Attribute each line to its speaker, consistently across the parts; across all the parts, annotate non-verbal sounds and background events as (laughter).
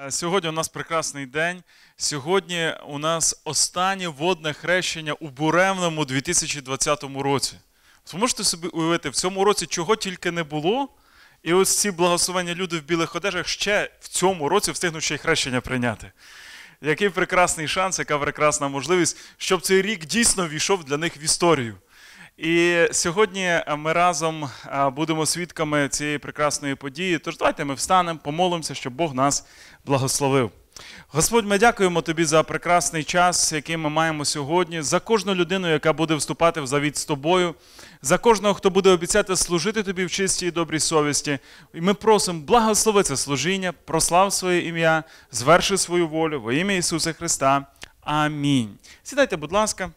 Speaker 1: Е, сьогодні у нас прекрасний день. Сьогодні у нас останнє водне хрещення у буремному 2020 році. Зможете собі уявити, в цьому році чого тільки не було, і ось ці благословення люди в білих одежах ще в цьому році встигнуть ще й хрещення прийняти. Який прекрасний шанс, яка прекрасна можливість, щоб цей рік дійсно війшов для них в історію. І сьогодні е, ми разом е, будемо свідками цієї прекрасної події. Тож давайте ми встанемо, помолимося, щоб Бог нас благословив. Господь, ми дякуємо Тобі за прекрасний час, який ми маємо сьогодні, за кожну людину, яка буде вступати в завіт з тобою, за кожного, хто буде обіцяти служити тобі в чистій і добрій совісті. І ми просимо, благослови це служіння, прослав своє ім'я, зверши свою волю во ім'я Ісуса Христа. Амінь. Сідайте, будь ласка.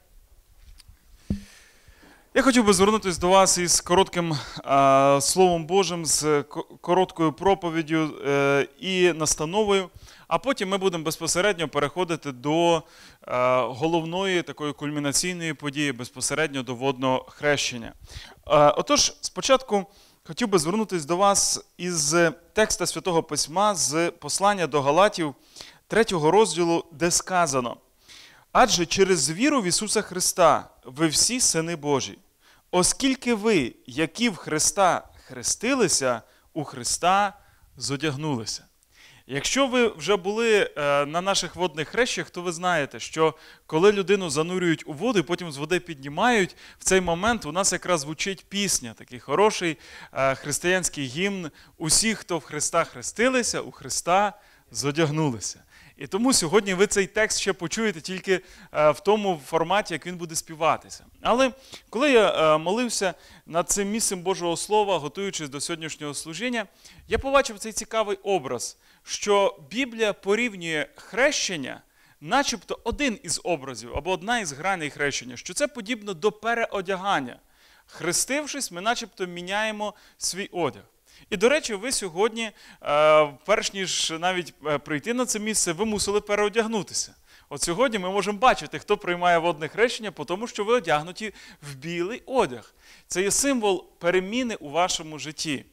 Speaker 1: Я хотів би звернутися до вас із коротким е, Словом Божим, з короткою проповіддю е, і настановою, а потім ми будемо безпосередньо переходити до е, головної такої кульмінаційної події безпосередньо до водного хрещення. Е, отож, спочатку хотів би звернутися до вас із текста святого письма з послання до Галатів 3 розділу, де сказано. Адже через віру в Ісуса Христа ви всі сини Божі. Оскільки ви, які в Христа хрестилися, у Христа зодягнулися. Якщо ви вже були е, на наших водних хрещах, то ви знаєте, що коли людину занурюють у воду, потім з води піднімають, в цей момент у нас якраз звучить пісня, такий хороший е, християнський гімн. Усі, хто в Христа хрестилися, у Христа зодягнулися. І тому сьогодні ви цей текст ще почуєте тільки е, в тому форматі, як він буде співатися. Але коли я е, молився над цим місцем Божого Слова, готуючись до сьогоднішнього служіння, я побачив цей цікавий образ, що Біблія порівнює хрещення. Начебто один із образів або одна із граней хрещення, що це подібно до переодягання. Хрестившись, ми начебто міняємо свій одяг. І, до речі, ви сьогодні, е, перш ніж навіть е, прийти на це місце, ви мусили переодягнутися. От сьогодні ми можемо бачити, хто приймає водне хрещення, по тому що ви одягнуті в білий одяг. Це є символ переміни у вашому житті.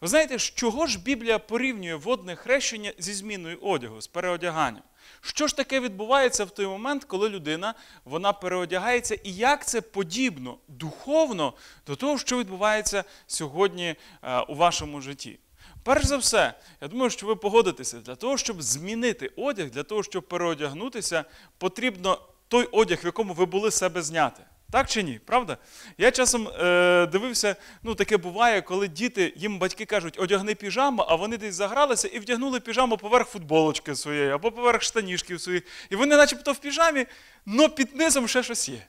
Speaker 1: Ви знаєте, з чого ж Біблія порівнює водне хрещення зі зміною одягу, з переодяганням? Що ж таке відбувається в той момент, коли людина вона переодягається, і як це подібно духовно до того, що відбувається сьогодні е, у вашому житті? Перш за все, я думаю, що ви погодитеся, для того, щоб змінити одяг, для того, щоб переодягнутися, потрібно той одяг, в якому ви були себе зняти. Так чи ні? Правда? Я часом е, дивився, ну таке буває, коли діти, їм батьки кажуть, одягни піжаму, а вони десь загралися і вдягнули піжаму поверх футболочки своєї або поверх штанішків своїх. І вони начебто в піжамі, але під низом ще щось є.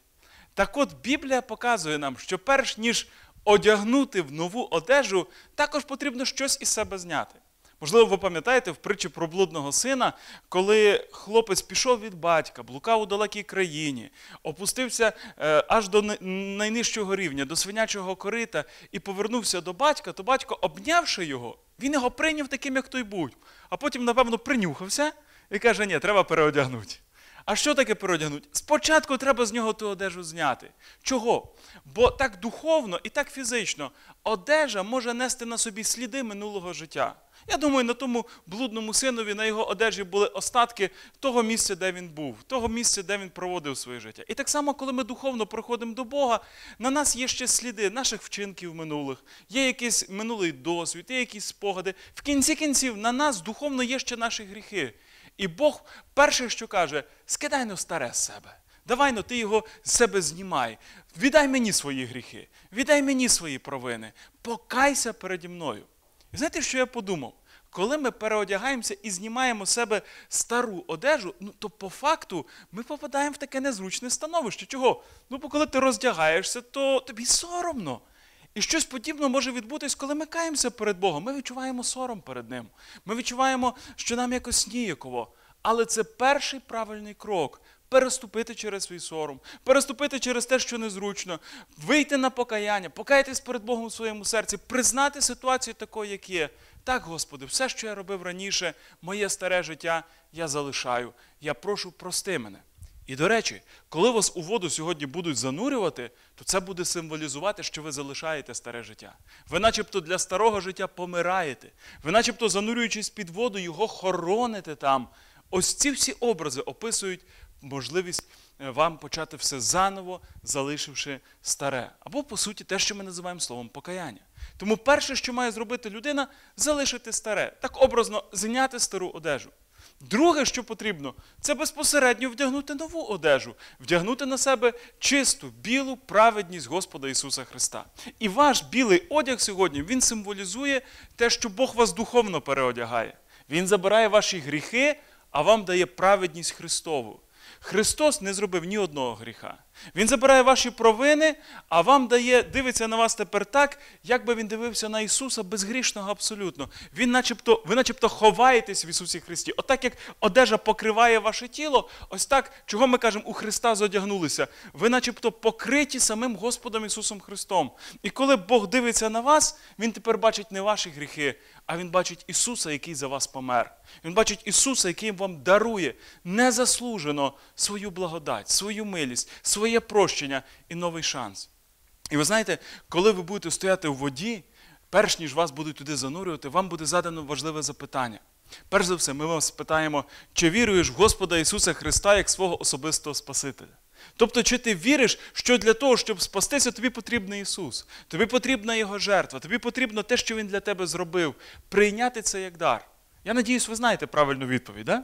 Speaker 1: Так от Біблія показує нам, що перш ніж одягнути в нову одежу, також потрібно щось із себе зняти. Можливо, ви пам'ятаєте в притчі про блудного сина, коли хлопець пішов від батька, блукав у далекій країні, опустився е, аж до найнижчого рівня, до свинячого корита, і повернувся до батька, то батько, обнявши його, він його прийняв таким, як той був. А потім, напевно, принюхався і каже: Ні, треба переодягнути. А що таке переодягнуть? Спочатку треба з нього ту одежу зняти. Чого? Бо так духовно і так фізично одежа може нести на собі сліди минулого життя. Я думаю, на тому блудному синові на його одежі були остатки того місця, де він був, того місця, де він проводив своє життя. І так само, коли ми духовно проходимо до Бога, на нас є ще сліди наших вчинків минулих, є якийсь минулий досвід, є якісь спогади. В кінці кінців на нас духовно є ще наші гріхи. І Бог перше, що каже, скидай ну старе з себе. Давай ну ти його з себе знімай. Віддай мені свої гріхи, віддай мені свої провини, покайся переді мною. І знаєте, що я подумав? Коли ми переодягаємося і знімаємо з себе стару одежу, ну то по факту ми попадаємо в таке незручне становище. Чого? Ну, бо коли ти роздягаєшся, то тобі соромно. І щось подібне може відбутись, коли ми каємося перед Богом. Ми відчуваємо сором перед Ним. Ми відчуваємо, що нам якось ніяково. Але це перший правильний крок переступити через свій сором, переступити через те, що незручно, вийти на покаяння, покаятись перед Богом у своєму серці, признати ситуацію такою, як є. Так, Господи, все, що я робив раніше, моє старе життя, я залишаю. Я прошу, прости мене. І до речі, коли вас у воду сьогодні будуть занурювати, то це буде символізувати, що ви залишаєте старе життя. Ви начебто для старого життя помираєте. Ви начебто занурюючись під воду, його хороните там. Ось ці всі образи описують можливість е, вам почати все заново, залишивши старе. Або, по суті, те, що ми називаємо словом покаяння. Тому перше, що має зробити людина, залишити старе, так образно зняти стару одежу. Друге, що потрібно, це безпосередньо вдягнути нову одежу, вдягнути на себе чисту, білу праведність Господа Ісуса Христа. І ваш білий одяг сьогодні він символізує те, що Бог вас духовно переодягає. Він забирає ваші гріхи, а вам дає праведність Христову. Христос не зробив ні одного гріха. Він забирає ваші провини, а вам дає, дивиться на вас тепер так, як би він дивився на Ісуса безгрішного абсолютно. Він начебто, Ви начебто ховаєтесь в Ісусі Христі. Отак, як одежа покриває ваше тіло, ось так, чого ми кажемо, у Христа зодягнулися. Ви начебто покриті самим Господом Ісусом Христом. І коли Бог дивиться на вас, Він тепер бачить не ваші гріхи, а Він бачить Ісуса, який за вас помер. Він бачить Ісуса, який вам дарує незаслужено свою благодать, свою милість. свою своє прощення і новий шанс. І ви знаєте, коли ви будете стояти в воді, перш ніж вас будуть туди занурювати, вам буде задано важливе запитання. Перш за все, ми вас питаємо, чи віруєш в Господа Ісуса Христа як свого особистого Спасителя? Тобто, чи ти віриш, що для того, щоб спастися, тобі потрібний Ісус, тобі потрібна Його жертва, тобі потрібно те, що Він для тебе зробив, прийняти це як дар. Я надіюсь, ви знаєте правильну відповідь, да?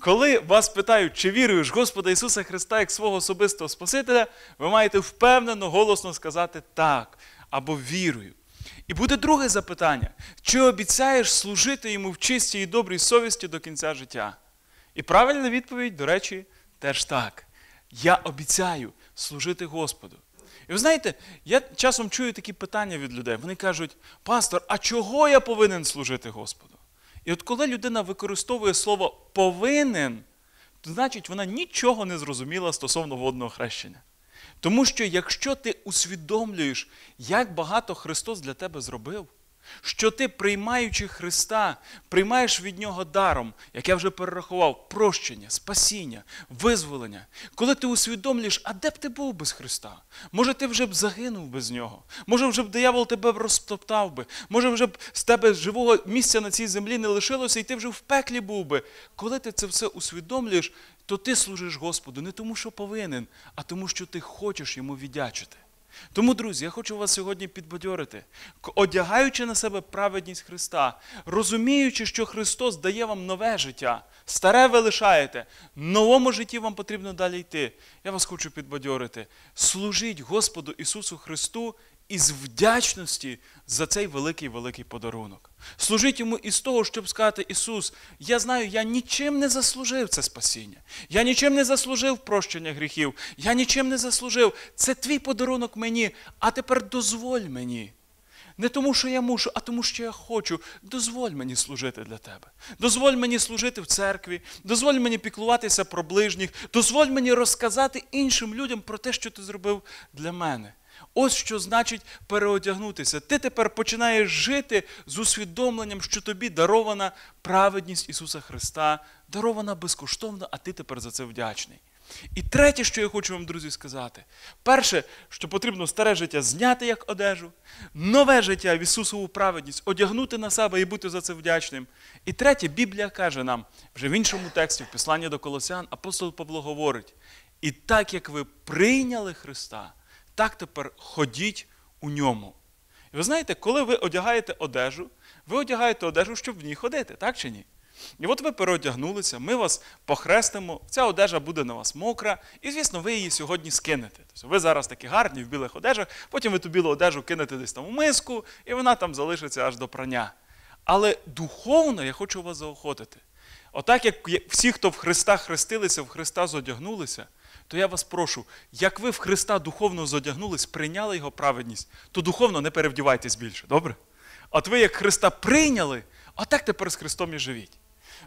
Speaker 1: Коли вас питають, чи віруєш Господа Ісуса Христа як свого особистого Спасителя, ви маєте впевнено, голосно сказати так або вірую. І буде друге запитання: чи обіцяєш служити йому в чистій і добрій совісті до кінця життя? І правильна відповідь, до речі, теж так. Я обіцяю служити Господу. І ви знаєте, я часом чую такі питання від людей. Вони кажуть, пастор, а чого я повинен служити Господу? І от коли людина використовує слово повинен, то значить вона нічого не зрозуміла стосовно водного хрещення. Тому що якщо ти усвідомлюєш, як багато Христос для тебе зробив, що ти, приймаючи Христа, приймаєш від Нього даром, як я вже перерахував, прощення, спасіння, визволення, коли ти усвідомлюєш, а де б ти був без Христа? Може, ти вже б загинув без нього? Може, вже б диявол тебе б розтоптав би, може, вже б з тебе живого місця на цій землі не лишилося, і ти вже в пеклі був би. Коли ти це все усвідомлюєш, то ти служиш Господу не тому, що повинен, а тому, що ти хочеш йому віддячити. Тому, друзі, я хочу вас сьогодні підбадьорити, одягаючи на себе праведність Христа, розуміючи, що Христос дає вам нове життя, старе ви лишаєте, новому житті вам потрібно далі йти. Я вас хочу підбадьорити. Служіть Господу Ісусу Христу із вдячності за цей великий великий подарунок. Служить йому із того, щоб сказати, Ісус, я знаю, я нічим не заслужив це спасіння. Я нічим не заслужив прощення гріхів, я нічим не заслужив. Це твій подарунок мені, а тепер дозволь мені. Не тому, що я мушу, а тому, що я хочу. Дозволь мені служити для тебе. Дозволь мені служити в церкві, дозволь мені піклуватися про ближніх, дозволь мені розказати іншим людям про те, що ти зробив для мене. Ось що значить переодягнутися. Ти тепер починаєш жити з усвідомленням, що тобі дарована праведність Ісуса Христа, дарована безкоштовно, а ти тепер за це вдячний. І третє, що я хочу вам, друзі, сказати: перше, що потрібно старе життя зняти як одежу, нове життя в Ісусову праведність, одягнути на себе і бути за це вдячним. І третє, Біблія каже нам вже в іншому тексті, в Післанні до Колосян, апостол Павло говорить: і так як ви прийняли Христа так тепер ходіть у ньому. І ви знаєте, коли ви одягаєте одежу, ви одягаєте одежу, щоб в ній ходити, так чи ні? І от ви переодягнулися, ми вас похрестимо, ця одежа буде на вас мокра, і, звісно, ви її сьогодні скинете. Тобто Ви зараз такі гарні в білих одежах, потім ви ту білу одежу кинете десь там у миску, і вона там залишиться аж до прання. Але духовно я хочу вас заохотити. Отак, як всі, хто в Христа хрестилися, в Христа зодягнулися, то я вас прошу, як ви в Христа духовно зодягнулись, прийняли Його праведність, то духовно не перевдівайтесь більше, добре? От ви як Христа прийняли, а так тепер з Христом і живіть.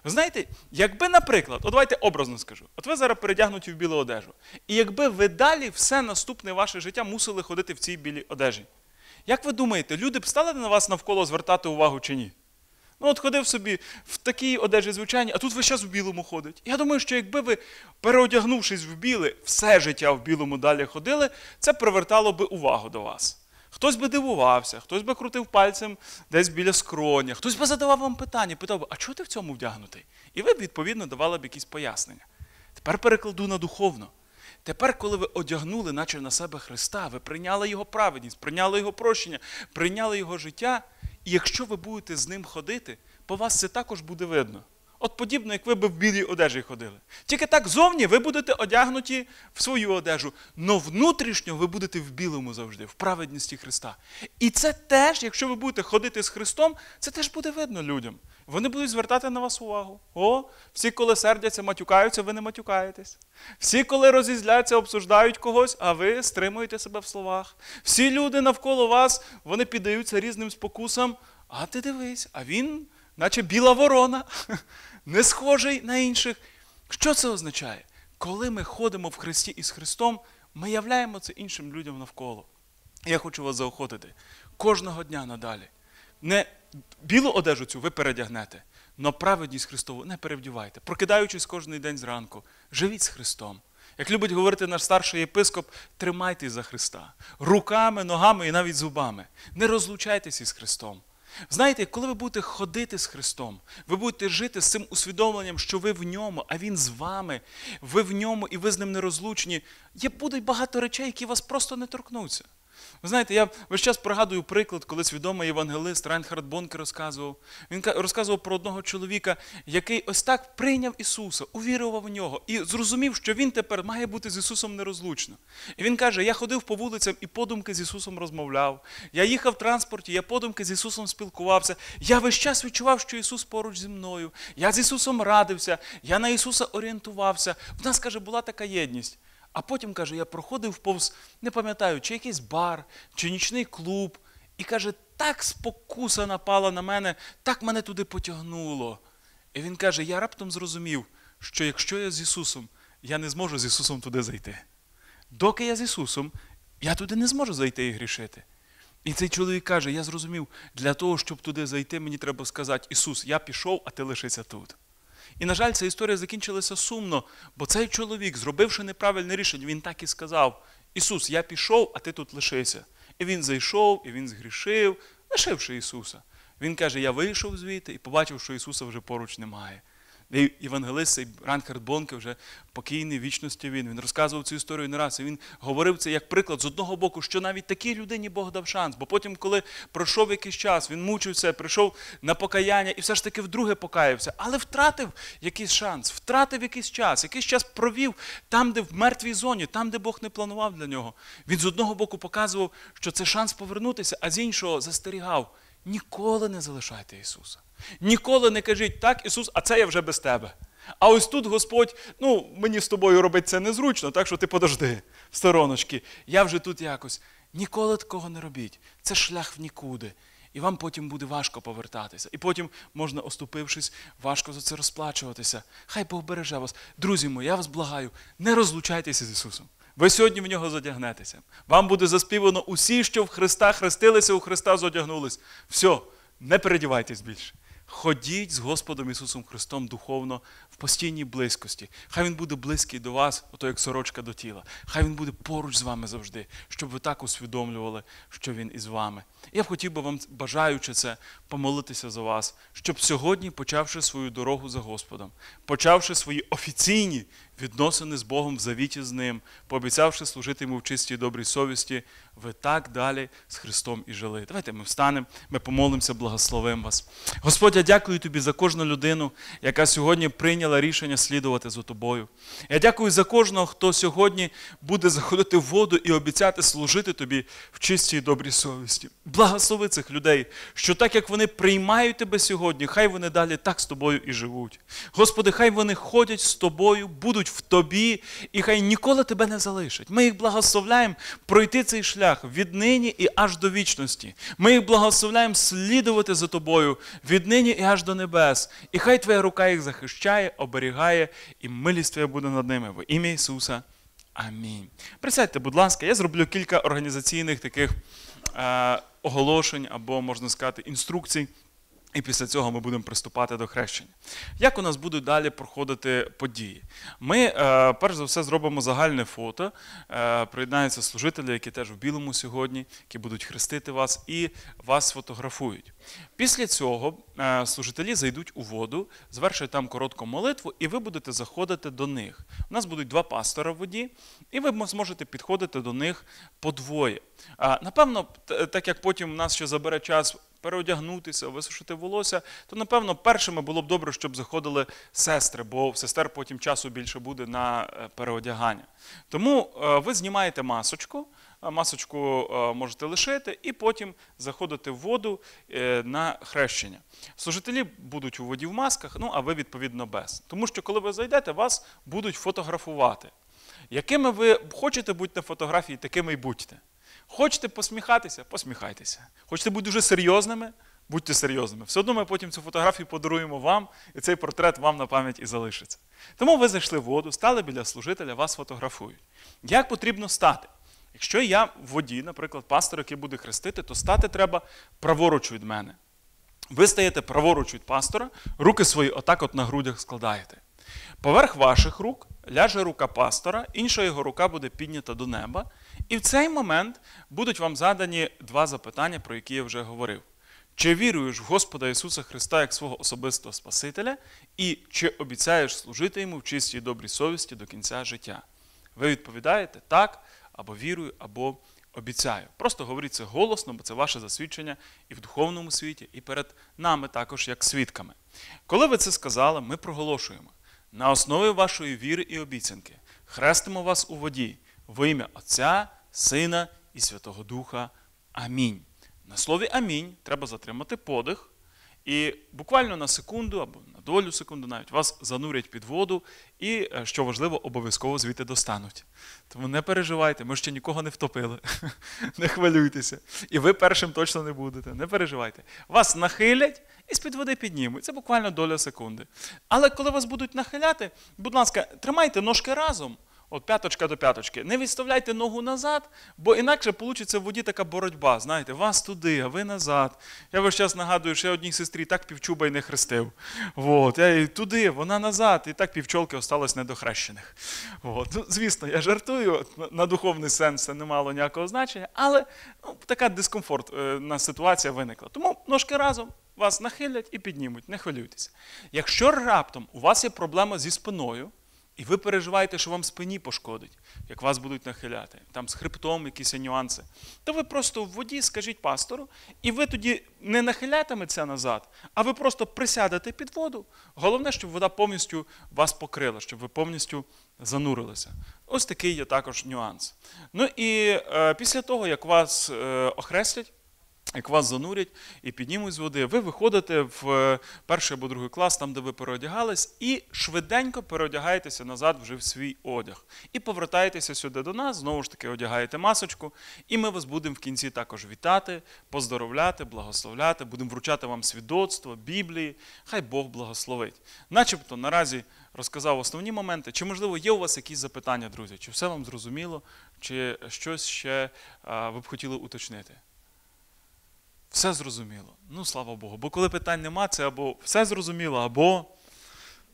Speaker 1: знаєте, якби, наприклад, от давайте образно скажу, от ви зараз передягнуті в білу одежу. І якби ви далі все наступне ваше життя мусили ходити в цій білій одежі, як ви думаєте, люди б стали на вас навколо звертати увагу чи ні? Ну, от ходив собі в такій одежі звичайній, а тут весь час в білому ходить. Я думаю, що якби ви, переодягнувшись в біле, все життя в білому далі ходили, це привертало би увагу до вас. Хтось би дивувався, хтось би крутив пальцем десь біля скроня, хтось би задавав вам питання, питав би, а чого ти в цьому вдягнутий? І ви б, відповідно, давали б якісь пояснення. Тепер перекладу на духовно. Тепер, коли ви одягнули, наче на себе Христа, ви прийняли Його праведність, прийняли Його прощення, прийняли Його життя. І якщо ви будете з ним ходити, по вас це також буде видно. От подібно, як ви б в білій одежі ходили. Тільки так зовні ви будете одягнуті в свою одежу, але внутрішньо ви будете в білому завжди, в праведності Христа. І це теж, якщо ви будете ходити з Христом, це теж буде видно людям. Вони будуть звертати на вас увагу. О, всі, коли сердяться, матюкаються, ви не матюкаєтесь. Всі, коли розізляться, обсуждають когось, а ви стримуєте себе в словах. Всі люди навколо вас вони піддаються різним спокусам. А ти дивись, а він, наче біла ворона, (laughs) не схожий на інших. Що це означає? Коли ми ходимо в Христі із Христом, ми являємо це іншим людям навколо. Я хочу вас заохотити кожного дня надалі. Не білу одежу цю ви передягнете, но праведність Христову не перевдівайте, прокидаючись кожен день зранку, живіть з Христом. Як любить говорити наш старший єпископ, тримайтесь за Христа руками, ногами і навіть зубами. Не розлучайтеся із Христом. Знаєте, коли ви будете ходити з Христом, ви будете жити з цим усвідомленням, що ви в ньому, а Він з вами, ви в ньому і ви з ним нерозлучні, є будуть багато речей, які вас просто не торкнуться. Ви знаєте, я весь час пригадую приклад, коли свідомий євангелист Райнхард Бонке розказував. Він розказував про одного чоловіка, який ось так прийняв Ісуса, увірував в нього і зрозумів, що він тепер має бути з Ісусом нерозлучно. І він каже: Я ходив по вулицям і подумки з Ісусом розмовляв. Я їхав в транспорті, я подумки з Ісусом спілкувався. Я весь час відчував, що Ісус поруч зі мною. Я з Ісусом радився, я на Ісуса орієнтувався. В нас каже, була така єдність. А потім, каже, я проходив повз, не пам'ятаю, чи якийсь бар, чи нічний клуб, і каже, так спокуса напала на мене, так мене туди потягнуло. І він каже: я раптом зрозумів, що якщо я з Ісусом, я не зможу з Ісусом туди зайти. Доки я з Ісусом, я туди не зможу зайти і грішити. І цей чоловік каже: Я зрозумів, для того, щоб туди зайти, мені треба сказати, Ісус, я пішов, а ти лишися тут. І, на жаль, ця історія закінчилася сумно, бо цей чоловік, зробивши неправильне рішення, він так і сказав: Ісус, я пішов, а ти тут лишися. І він зайшов, і він згрішив, лишивши Ісуса. Він каже: Я вийшов звідти і побачив, що Ісуса вже поруч немає євангелист Ранхард Бонке, вже покійний вічності він. Він розказував цю історію не раз. і Він говорив це як приклад з одного боку, що навіть такій людині Бог дав шанс. Бо потім, коли пройшов якийсь час, він мучився, прийшов на покаяння і все ж таки вдруге покаявся, але втратив якийсь шанс, втратив якийсь час, якийсь час провів там, де в мертвій зоні, там, де Бог не планував для нього. Він з одного боку показував, що це шанс повернутися, а з іншого застерігав. Ніколи не залишайте Ісуса. Ніколи не кажіть так, Ісус, а це я вже без тебе. А ось тут Господь, ну, мені з тобою робить це незручно, так що ти подожди, стороночки, я вже тут якось. Ніколи такого не робіть. Це шлях в нікуди. І вам потім буде важко повертатися. І потім можна, оступившись, важко за це розплачуватися. Хай Бог береже вас. Друзі мої, я вас благаю, не розлучайтеся з Ісусом. Ви сьогодні в нього задягнетеся. Вам буде заспівано усі, що в Христа хрестилися, у Христа задягнулись. Все, не передівайтесь більше. Ходіть з Господом Ісусом Христом духовно в постійній близькості. Хай Він буде близький до вас, ото як сорочка до тіла. Хай Він буде поруч з вами завжди, щоб ви так усвідомлювали, що Він із вами. Я б хотів би вам, бажаючи це, помолитися за вас, щоб сьогодні, почавши свою дорогу за Господом, почавши свої офіційні відносини з Богом в завіті з Ним, пообіцявши служити йому в чистій добрій совісті, ви так далі з Христом і жили. Давайте ми встанемо, ми помолимося, благословимо вас. Господь, я дякую тобі за кожну людину, яка сьогодні прийняла рішення слідувати за тобою. Я дякую за кожного, хто сьогодні буде заходити в воду і обіцяти служити тобі в чистій і добрій совісті. Благослови цих людей, що так як вони приймають тебе сьогодні, хай вони далі так з тобою і живуть. Господи, хай вони ходять з тобою, будуть в тобі, і хай ніколи тебе не залишать. Ми їх благословляємо пройти цей шлях шлях віднині і аж до вічності. Ми їх благословляємо слідувати за тобою віднині і аж до небес. І хай Твоя рука їх захищає, оберігає, і милість Твоя буде над ними. В ім'я Ісуса. Амінь. Присядьте, будь ласка, я зроблю кілька організаційних таких е, оголошень або, можна сказати, інструкцій. І після цього ми будемо приступати до хрещення. Як у нас будуть далі проходити події? Ми, е, перш за все, зробимо загальне фото. Е, приєднаються служителі, які теж в білому сьогодні, які будуть хрестити вас і вас фотографують. Після цього е, служителі зайдуть у воду, звершують там коротку молитву, і ви будете заходити до них. У нас будуть два пастора в воді, і ви зможете підходити до них подвоє. Напевно, так як потім у нас ще забере час переодягнутися, висушити волосся, то, напевно, першими було б добре, щоб заходили сестри, бо в сестер потім часу більше буде на е, переодягання. Тому е, ви знімаєте масочку, е, масочку можете лишити, і потім заходите в воду на хрещення. Служителі будуть у воді в масках, ну а ви, відповідно, без. Тому що, коли ви зайдете, вас будуть фотографувати. Якими ви хочете бути на фотографії, такими й будьте. Хочете посміхатися? Посміхайтеся. Хочете бути дуже серйозними? Будьте серйозними. Все одно ми потім цю фотографію подаруємо вам, і цей портрет вам на пам'ять і залишиться. Тому ви зайшли в воду, стали біля служителя, вас фотографують. Як потрібно стати? Якщо я в воді, наприклад, пастор, який буде хрестити, то стати треба праворуч від мене. Ви стаєте праворуч від пастора, руки свої отак от на грудях складаєте. Поверх ваших рук ляже рука пастора, інша його рука буде піднята до неба. І в цей момент будуть вам задані два запитання, про які я вже говорив. Чи віруєш в Господа Ісуса Христа як свого особистого Спасителя, і чи обіцяєш служити Йому в чистій і добрій совісті до кінця життя? Ви відповідаєте так, або вірую, або обіцяю. Просто говоріть це голосно, бо це ваше засвідчення і в духовному світі, і перед нами також, як свідками. Коли ви це сказали, ми проголошуємо на основі вашої віри і обіцянки хрестимо вас у воді в ім'я Отця, Сина і Святого Духа. Амінь. На слові Амінь треба затримати подих. І буквально на секунду або на долю секунду навіть вас занурять під воду і, е, що важливо, обов'язково звідти достануть. Тому не переживайте, ми ще нікого не втопили. (laughs) Не хвилюйтеся. І ви першим точно не будете. Не переживайте. Вас нахилять і з-під води піднімуть. Це буквально доля секунди. Але коли вас будуть нахиляти, будь ласка, тримайте ножки разом. От п'яточка до п'яточки. Не відставляйте ногу назад, бо інакше вийде в воді така боротьба. Знаєте, вас туди, а ви назад. Я весь час нагадую, що я одній сестрі так півчуба й не хрестив. От, я туди, вона назад, і так півчолки осталось недохрещених. От. Ну, звісно, я жартую, на духовний сенс це не мало ніякого значення, але ну, така дискомфортна е, ситуація виникла. Тому ножки разом. Вас нахилять і піднімуть, не хвилюйтеся. Якщо раптом у вас є проблема зі спиною, і ви переживаєте, що вам спині пошкодить, як вас будуть нахиляти, там з хребтом якісь нюанси. То ви просто в воді скажіть пастору, і ви тоді не нахилятиметься назад, а ви просто присядете під воду. Головне, щоб вода повністю вас покрила, щоб ви повністю занурилися. Ось такий є також нюанс. Ну і е, після того, як вас е, охреслять, як вас занурять і піднімуть з води, ви виходите в е, перший або другий клас, там де ви переодягались, і швиденько переодягаєтеся назад вже в свій одяг. І повертаєтеся сюди до нас, знову ж таки, одягаєте масочку, і ми вас будемо в кінці також вітати, поздоровляти, благословляти, будемо вручати вам свідоцтво, Біблії. Хай Бог благословить. Начебто наразі розказав основні моменти. Чи, можливо, є у вас якісь запитання, друзі? Чи все вам зрозуміло, чи щось ще ви б хотіли уточнити? Все зрозуміло. Ну, слава Богу. Бо коли питань нема, це або все зрозуміло, або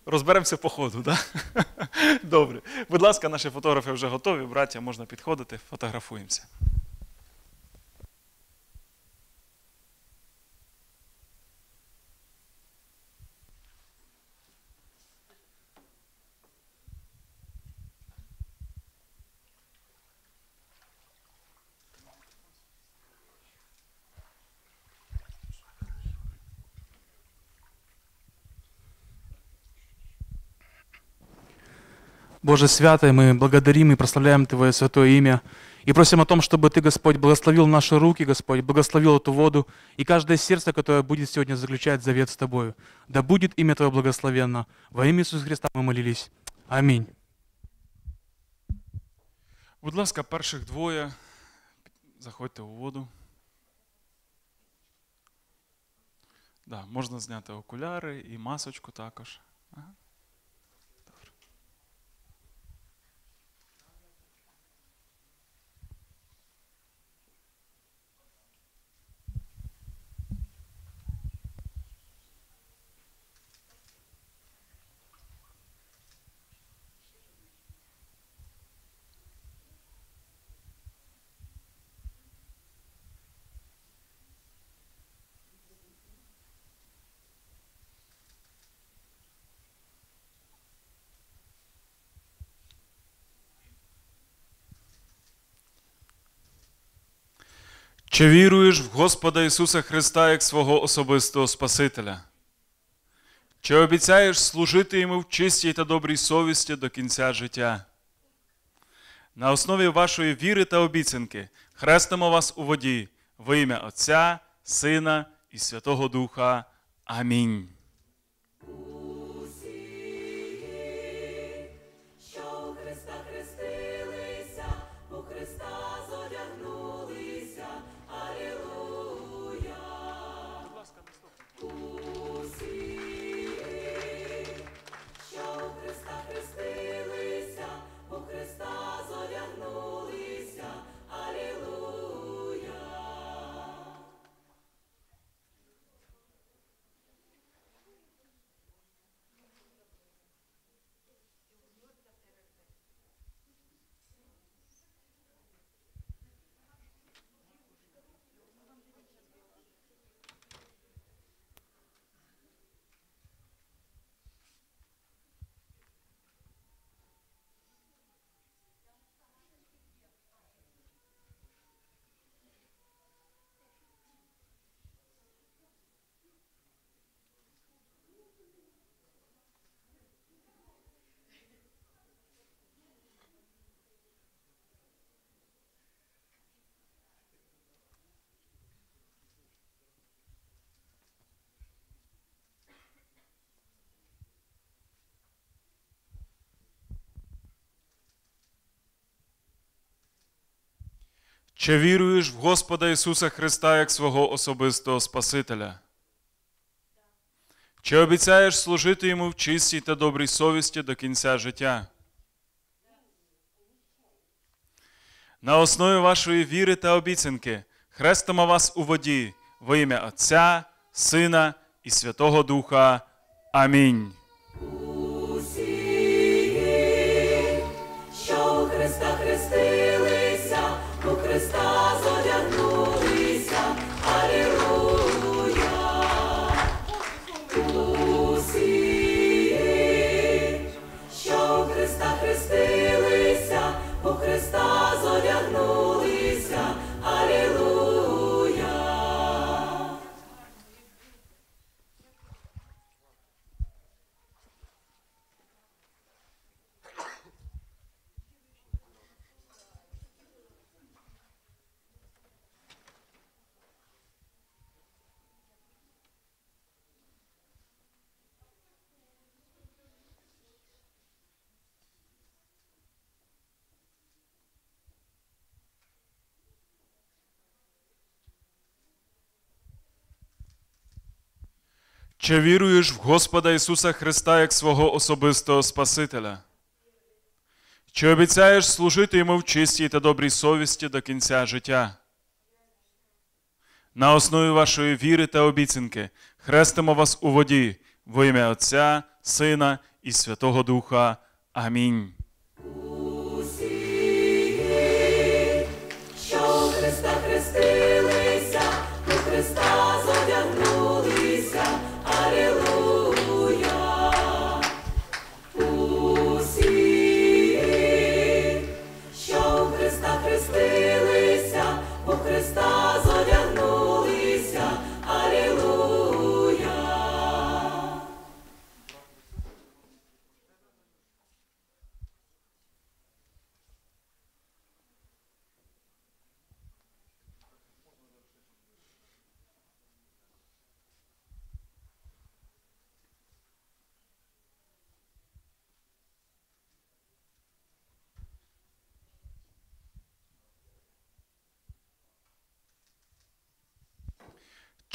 Speaker 1: розберемося по ходу. Да? (laughs) Добре. Будь ласка, наші фотографи вже готові. Браття, можна підходити, фотографуємося. Боже святой, мы благодарим и прославляем Твое святое имя. И просим о том, чтобы Ты, Господь, благословил наши руки, Господь, благословил эту воду и каждое сердце, которое будет сегодня заключать завет с Тобою. Да будет имя Твое благословенно. Во имя Иисуса Христа мы молились. Аминь. Будь ласка, перших двоє, заходьте у воду. Да, можно снять окуляры и масочку також. Ага. Чи віруєш в Господа Ісуса Христа як свого особистого Спасителя? Чи обіцяєш служити йому в чистій та добрій совісті до кінця життя? На основі вашої віри та обіцянки хрестимо вас у воді в ім'я Отця, Сина і Святого Духа. Амінь. Чи віруєш в Господа Ісуса Христа як свого особистого Спасителя? Чи обіцяєш служити Йому в чистій та добрій совісті до кінця життя? На основі вашої віри та обіцянки хрестимо вас у воді во ім'я Отця, Сина і Святого Духа. Амінь. Чи віруєш в Господа Ісуса Христа як свого особистого Спасителя? Чи обіцяєш служити йому в чистій та добрій совісті до кінця життя? На основі вашої віри та обіцянки хрестимо вас у воді, во ім'я Отця, Сина і Святого Духа. Амінь.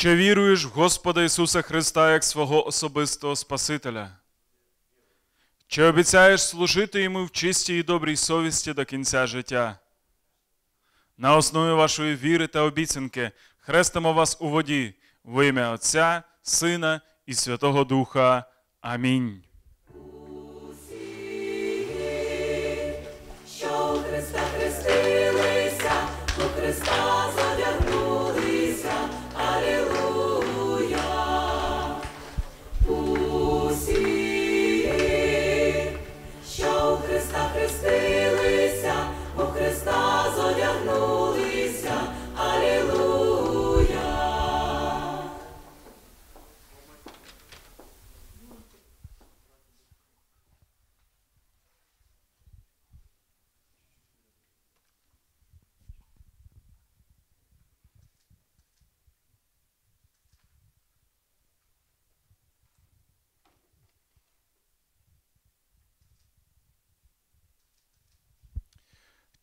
Speaker 1: Чи віруєш в Господа Ісуса Христа як свого особистого Спасителя? Чи обіцяєш служити йому в чистій і добрій совісті до кінця життя? На основі вашої віри та обіцянки хрестимо вас у воді в ім'я Отця, Сина і Святого Духа. Амінь.
Speaker 2: Христа хрестилися, у Христа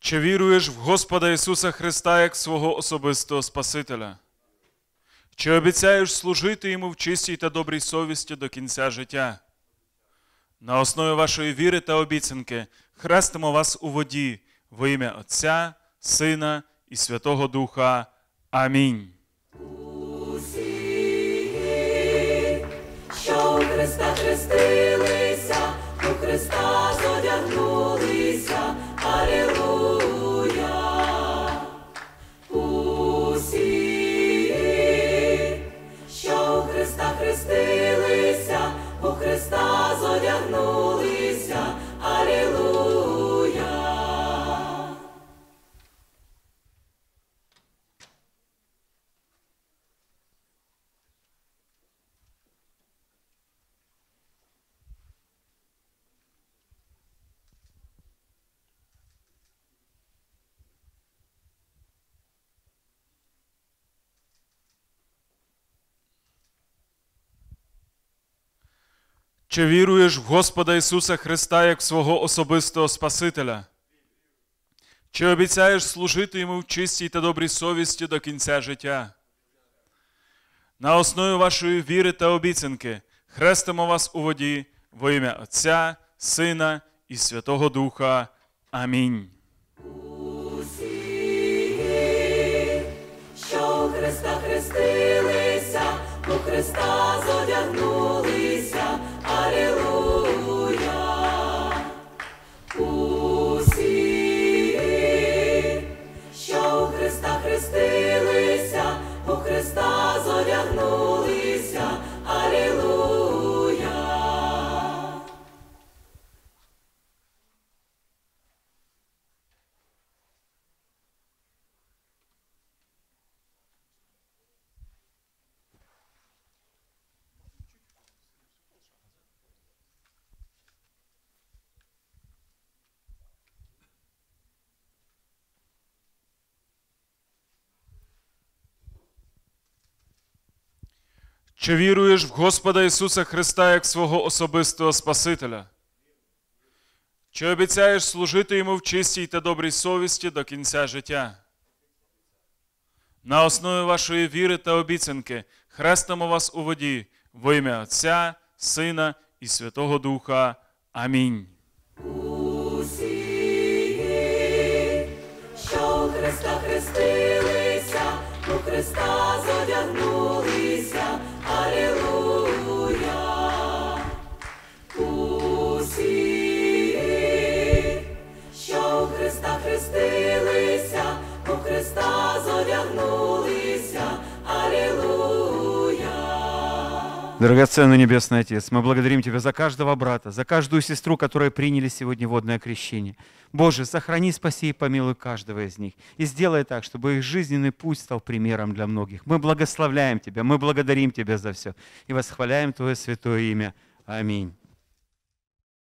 Speaker 1: Чи віруєш в Господа Ісуса Христа як свого особистого Спасителя? Чи обіцяєш служити Йому в чистій та добрій совісті до кінця життя? На основі вашої віри та обіцянки хрестимо вас у воді во ім'я Отця, Сина і Святого Духа. Амінь.
Speaker 2: що у Христа хрестилися, у Христа зодягнулися. Алілуя. Хрестилися, у Христа зодягнулися, Алілуя.
Speaker 1: Чи віруєш в Господа Ісуса Христа як свого особистого Спасителя? Чи обіцяєш служити йому в чистій та добрій совісті до кінця життя? На основі вашої віри та обіцянки хрестимо вас у воді во ім'я Отця, Сина і Святого Духа. Амінь.
Speaker 2: Усі, що Христа хрестилися, до Христа зодягнули.
Speaker 1: Чи віруєш в Господа Ісуса Христа як свого особистого Спасителя? Чи обіцяєш служити йому в чистій та добрій совісті до кінця життя? На основі вашої віри та обіцянки хрестимо вас у воді во ім'я Отця, Сина і Святого Духа. Амінь.
Speaker 2: Усі, що у Христа хрестилися, у Христа задягнулися. Христа зодягнулися. Аллилуйя.
Speaker 1: Драгоценный Небесный Отец, мы благодарим Тебя за каждого брата, за каждую сестру, которые приняли сегодня водное крещение. Боже, сохрани, спаси и помилуй каждого из них. И сделай так, чтобы их жизненный путь стал примером для многих. Мы благословляем Тебя, мы благодарим Тебя за все и восхваляем Твое святое имя. Аминь.